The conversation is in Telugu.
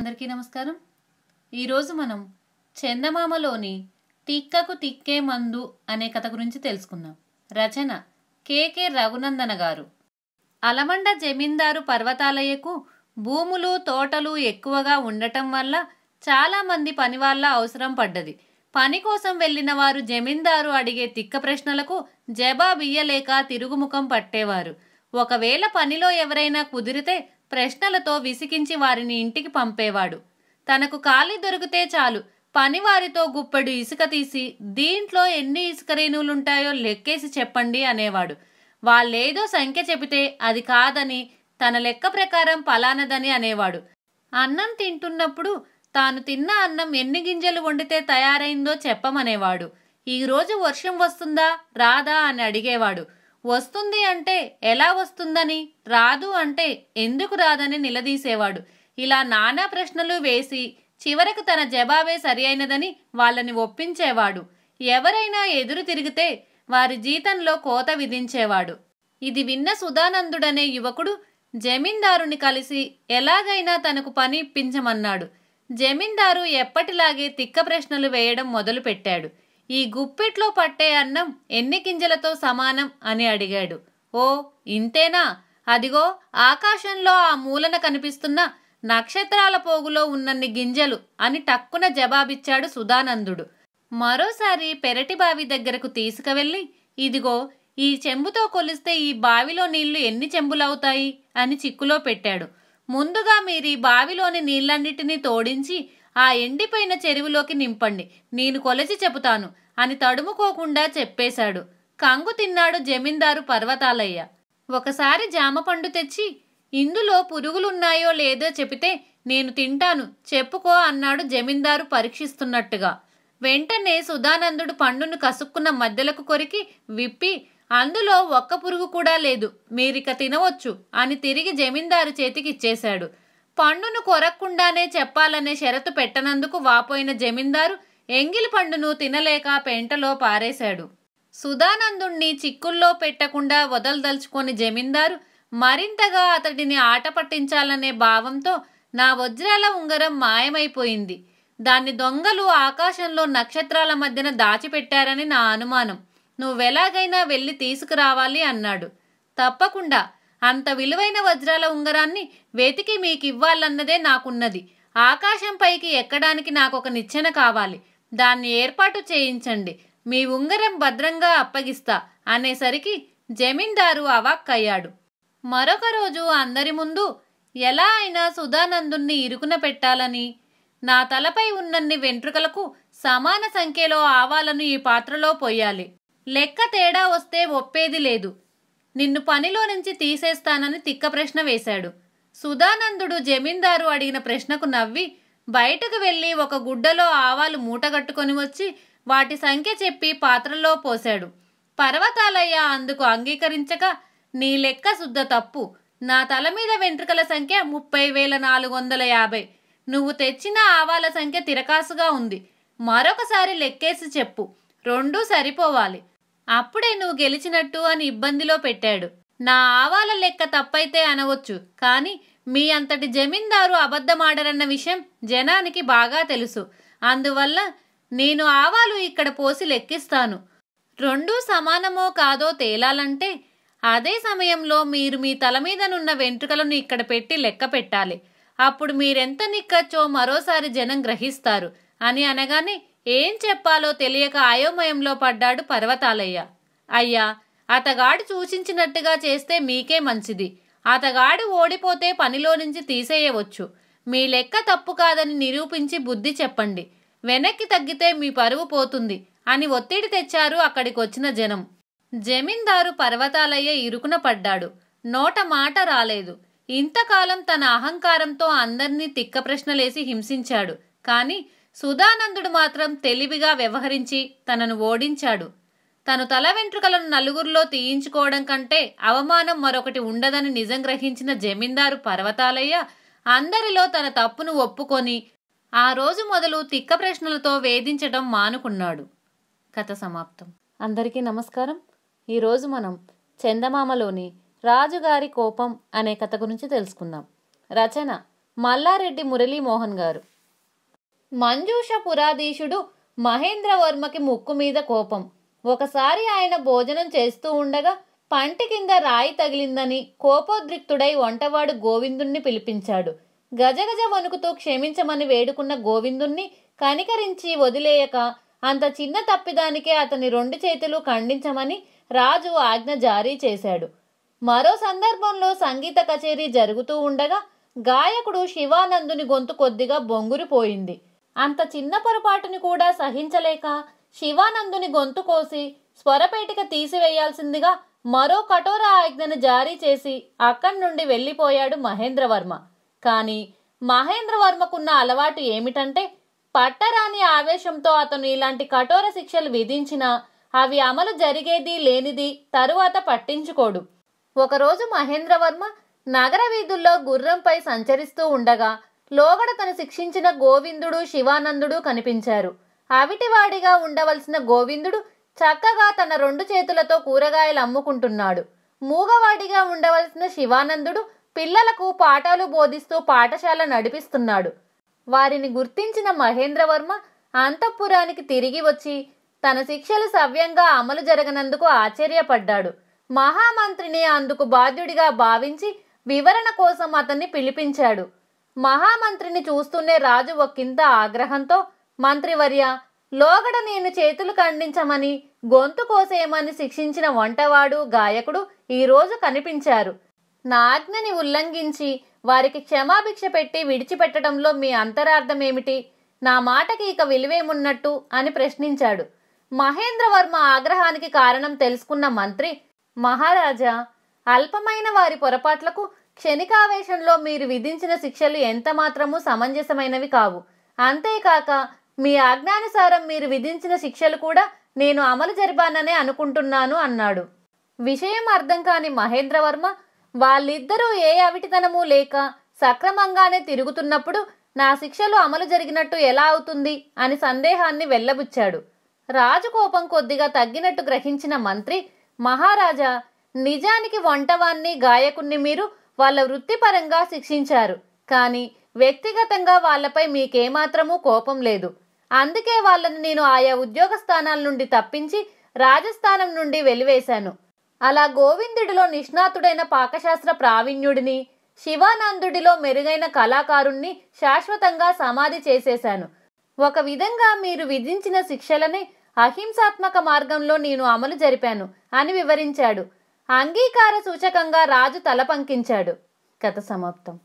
అందరికీ నమస్కారం ఈరోజు మనం చందమామలోని తిక్కకు తిక్కే మందు అనే కథ గురించి తెలుసుకుందాం రచన కేకే రఘునందన గారు అలమండ జమీందారు పర్వతాలయకు భూములు తోటలు ఎక్కువగా ఉండటం వల్ల చాలామంది పని వాళ్ళ అవసరం పడ్డది పని కోసం వెళ్లిన వారు జమీందారు అడిగే తిక్క ప్రశ్నలకు జబాబియ్యలేక తిరుగుముఖం పట్టేవారు ఒకవేళ పనిలో ఎవరైనా కుదిరితే ప్రశ్నలతో విసికించి వారిని ఇంటికి పంపేవాడు తనకు ఖాళీ దొరికితే చాలు పనివారితో గుప్పెడు ఇసుక తీసి దీంట్లో ఎన్ని ఇసుక రేణువులుంటాయో లెక్కేసి చెప్పండి అనేవాడు వాళ్ళేదో సంఖ్య చెబితే అది కాదని తన లెక్క ప్రకారం పలానదని అనేవాడు అన్నం తింటున్నప్పుడు తాను తిన్న అన్నం ఎన్ని గింజలు వండితే తయారైందో చెప్పమనేవాడు ఈరోజు వర్షం వస్తుందా రాదా అని అడిగేవాడు వస్తుంది అంటే ఎలా వస్తుందని రాదు అంటే ఎందుకు రాదని నిలదీసేవాడు ఇలా నానా ప్రశ్నలు వేసి చివరకు తన జవాబే సరియైనదని వాళ్ళని ఒప్పించేవాడు ఎవరైనా ఎదురు తిరిగితే వారి జీతంలో కోత విధించేవాడు ఇది విన్న సుధానందుడనే యువకుడు జమీందారుని కలిసి ఎలాగైనా తనకు పని ఇప్పించమన్నాడు జమీందారు ఎప్పటిలాగే తిక్క ప్రశ్నలు వేయడం మొదలుపెట్టాడు ఈ గుప్పెట్లో పట్టే అన్నం ఎన్ని గింజలతో సమానం అని అడిగాడు ఓ ఇంతేనా అదిగో ఆకాశంలో ఆ మూలన కనిపిస్తున్న నక్షత్రాల పోగులో ఉన్నన్ని గింజలు అని టక్కున జవాబిచ్చాడు సుధానందుడు మరోసారి పెరటి బావి దగ్గరకు తీసుకువెళ్ళి ఇదిగో ఈ చెంబుతో కొలిస్తే ఈ బావిలో నీళ్లు ఎన్ని చెంబులవుతాయి అని చిక్కులో పెట్టాడు ముందుగా మీరు ఈ బావిలోని నీళ్లన్నిటినీ తోడించి ఆ ఎండిపోయిన చెరువులోకి నింపండి నేను కొలచి చెబుతాను అని తడుముకోకుండా చెప్పేశాడు కంగు తిన్నాడు జమీందారు పర్వతాలయ్య ఒకసారి జామ పండు తెచ్చి ఇందులో పురుగులున్నాయో లేదో చెబితే నేను తింటాను చెప్పుకో అన్నాడు జమీందారు పరీక్షిస్తున్నట్టుగా వెంటనే సుధానందుడు పండును కసుక్కున్న మధ్యలకు కొరికి విప్పి అందులో ఒక్క పురుగు కూడా లేదు మీరిక తినవచ్చు అని తిరిగి జమీందారు చేతికిచ్చేశాడు పండును కొరక్కుండానే చెప్పాలనే షరతు పెట్టనందుకు వాపోయిన జమీందారు ఎంగిలి పండును తినలేక పెంటలో పారేశాడు సుధానందుణ్ణి చిక్కుల్లో పెట్టకుండా వదలదలుచుకొని జమీందారు మరింతగా అతడిని ఆట పట్టించాలనే భావంతో నా వజ్రాల ఉంగరం మాయమైపోయింది దాన్ని దొంగలు ఆకాశంలో నక్షత్రాల మధ్యన దాచిపెట్టారని నా అనుమానం నువ్వెలాగైనా వెళ్ళి తీసుకురావాలి అన్నాడు తప్పకుండా అంత విలువైన వజ్రాల ఉంగరాన్ని వెతికి మీకివ్వాలన్నదే నాకున్నది ఆకాశం పైకి ఎక్కడానికి నాకు ఒక నిచ్చెన కావాలి దాన్ని ఏర్పాటు చేయించండి మీ ఉంగరం భద్రంగా అప్పగిస్తా అనేసరికి జమీందారు అవాక్కయ్యాడు మరొక రోజు అందరి ముందు ఎలా అయినా సుధానందుణ్ణి ఇరుకున పెట్టాలని నా తలపై ఉన్నన్ని వెంట్రుకలకు సమాన సంఖ్యలో ఆవాలను ఈ పాత్రలో పోయాలి లెక్క తేడా వస్తే ఒప్పేది లేదు నిన్ను పనిలో నుంచి తీసేస్తానని తిక్క ప్రశ్న వేశాడు సుధానందుడు జమీందారు అడిగిన ప్రశ్నకు నవ్వి బయటకు వెళ్ళి ఒక గుడ్డలో ఆవాలు మూటగట్టుకొని వచ్చి వాటి సంఖ్య చెప్పి పాత్రలో పోశాడు పర్వతాలయ్య అందుకు అంగీకరించక నీ లెక్క శుద్ధ తప్పు నా తల మీద వెంట్రుకల సంఖ్య ముప్పై వేల నాలుగు వందల యాభై నువ్వు తెచ్చిన ఆవాల సంఖ్య తిరకాసుగా ఉంది మరొకసారి లెక్కేసి చెప్పు రెండూ సరిపోవాలి అప్పుడే నువ్వు గెలిచినట్టు అని ఇబ్బందిలో పెట్టాడు నా ఆవాల లెక్క తప్పైతే అనవచ్చు కానీ మీ అంతటి జమీందారు అబద్ధమాడరన్న విషయం జనానికి బాగా తెలుసు అందువల్ల నేను ఆవాలు ఇక్కడ పోసి లెక్కిస్తాను రెండూ సమానమో కాదో తేలాలంటే అదే సమయంలో మీరు మీ తల మీదనున్న వెంట్రుకలను ఇక్కడ పెట్టి లెక్క పెట్టాలి అప్పుడు మీరెంత నిక్కచ్చో మరోసారి జనం గ్రహిస్తారు అని అనగానే ఏం చెప్పాలో తెలియక అయోమయంలో పడ్డాడు పర్వతాలయ్య అయ్యా అతగాడు సూచించినట్టుగా చేస్తే మీకే మంచిది అతగాడు ఓడిపోతే పనిలో నుంచి తీసేయవచ్చు మీ లెక్క తప్పు కాదని నిరూపించి బుద్ధి చెప్పండి వెనక్కి తగ్గితే మీ పరువు పోతుంది అని ఒత్తిడి తెచ్చారు అక్కడికొచ్చిన జనం జమీందారు పర్వతాలయ్య ఇరుకున పడ్డాడు నోట మాట రాలేదు ఇంతకాలం తన అహంకారంతో అందర్నీ తిక్క ప్రశ్నలేసి హింసించాడు కానీ సుధానందుడు మాత్రం తెలివిగా వ్యవహరించి తనను ఓడించాడు తను తల వెంట్రుకలను నలుగురిలో తీయించుకోవడం కంటే అవమానం మరొకటి ఉండదని నిజం గ్రహించిన జమీందారు పర్వతాలయ్య అందరిలో తన తప్పును ఒప్పుకొని ఆ రోజు మొదలు తిక్క ప్రశ్నలతో వేధించడం మానుకున్నాడు కథ సమాప్తం అందరికీ నమస్కారం ఈరోజు మనం చందమామలోని రాజుగారి కోపం అనే కథ గురించి తెలుసుకుందాం రచన మల్లారెడ్డి మురళీమోహన్ గారు మంజూష పురాధీశుడు మహేంద్రవర్మకి ముక్కు మీద కోపం ఒకసారి ఆయన భోజనం చేస్తూ ఉండగా పంటి కింద రాయి తగిలిందని కోపోద్రిక్తుడై వంటవాడు గోవిందుణ్ణి పిలిపించాడు గజగజ వణుకుతూ క్షమించమని వేడుకున్న గోవిందుణ్ణి కనికరించి వదిలేయక అంత చిన్న తప్పిదానికే అతని రెండు చేతులు ఖండించమని రాజు ఆజ్ఞ జారీ చేశాడు మరో సందర్భంలో సంగీత కచేరీ జరుగుతూ ఉండగా గాయకుడు శివానందుని గొంతు కొద్దిగా బొంగురిపోయింది అంత చిన్న పొరపాటుని కూడా సహించలేక శివానందుని గొంతు కోసి స్వరపేటిక తీసివేయాల్సిందిగా మరో కఠోర ఆజ్ఞను జారీ చేసి అక్కడి నుండి వెళ్ళిపోయాడు మహేంద్రవర్మ కానీ మహేంద్రవర్మకున్న అలవాటు ఏమిటంటే పట్టరాని ఆవేశంతో అతను ఇలాంటి కఠోర శిక్షలు విధించినా అవి అమలు జరిగేది లేనిది తరువాత పట్టించుకోడు ఒకరోజు మహేంద్రవర్మ నగర వీధుల్లో గుర్రంపై సంచరిస్తూ ఉండగా లోగడ తను శిక్షించిన గోవిందుడు శివానందుడు కనిపించారు అవిటివాడిగా ఉండవలసిన గోవిందుడు చక్కగా తన రెండు చేతులతో కూరగాయలు అమ్ముకుంటున్నాడు మూగవాడిగా ఉండవలసిన శివానందుడు పిల్లలకు పాఠాలు బోధిస్తూ పాఠశాల నడిపిస్తున్నాడు వారిని గుర్తించిన మహేంద్రవర్మ అంతఃపురానికి తిరిగి వచ్చి తన శిక్షలు సవ్యంగా అమలు జరగనందుకు ఆశ్చర్యపడ్డాడు మహామంత్రిని అందుకు బాధ్యుడిగా భావించి వివరణ కోసం అతన్ని పిలిపించాడు మహామంత్రిని చూస్తూనే రాజు కింద ఆగ్రహంతో మంత్రివర్య లోగడ నేను చేతులు ఖండించమని గొంతు కోసేయమని శిక్షించిన వంటవాడు గాయకుడు ఈరోజు కనిపించారు నా ఆజ్ఞని ఉల్లంఘించి వారికి క్షమాభిక్ష పెట్టి విడిచిపెట్టడంలో మీ అంతరార్థం ఏమిటి నా మాటకి ఇక విలువేమున్నట్టు అని ప్రశ్నించాడు మహేంద్రవర్మ ఆగ్రహానికి కారణం తెలుసుకున్న మంత్రి మహారాజా అల్పమైన వారి పొరపాట్లకు క్షణికావేశంలో మీరు విధించిన శిక్షలు ఎంత మాత్రము సమంజసమైనవి కావు అంతేకాక మీ ఆజ్ఞానుసారం మీరు విధించిన శిక్షలు కూడా నేను అమలు జరిపాననే అనుకుంటున్నాను అన్నాడు విషయం అర్థం కాని మహేంద్రవర్మ వాళ్ళిద్దరూ ఏ అవిటితనము లేక సక్రమంగానే తిరుగుతున్నప్పుడు నా శిక్షలు అమలు జరిగినట్టు ఎలా అవుతుంది అని సందేహాన్ని వెళ్ళబుచ్చాడు రాజకోపం కొద్దిగా తగ్గినట్టు గ్రహించిన మంత్రి మహారాజా నిజానికి వంటవాన్ని గాయకుణ్ణి మీరు వాళ్ళ వృత్తిపరంగా శిక్షించారు కానీ వ్యక్తిగతంగా వాళ్ళపై మీకేమాత్రమూ కోపం లేదు అందుకే వాళ్ళను నేను ఆయా ఉద్యోగ స్థానాల నుండి తప్పించి రాజస్థానం నుండి వెలివేశాను అలా గోవిందుడిలో నిష్ణాతుడైన పాకశాస్త్ర ప్రావీణ్యుడిని శివానందుడిలో మెరుగైన కళాకారుణ్ణి శాశ్వతంగా సమాధి చేసేశాను ఒక విధంగా మీరు విధించిన శిక్షలనే అహింసాత్మక మార్గంలో నేను అమలు జరిపాను అని వివరించాడు అంగీకార సూచకంగా రాజు తల పంకించాడు కథ సమాప్తం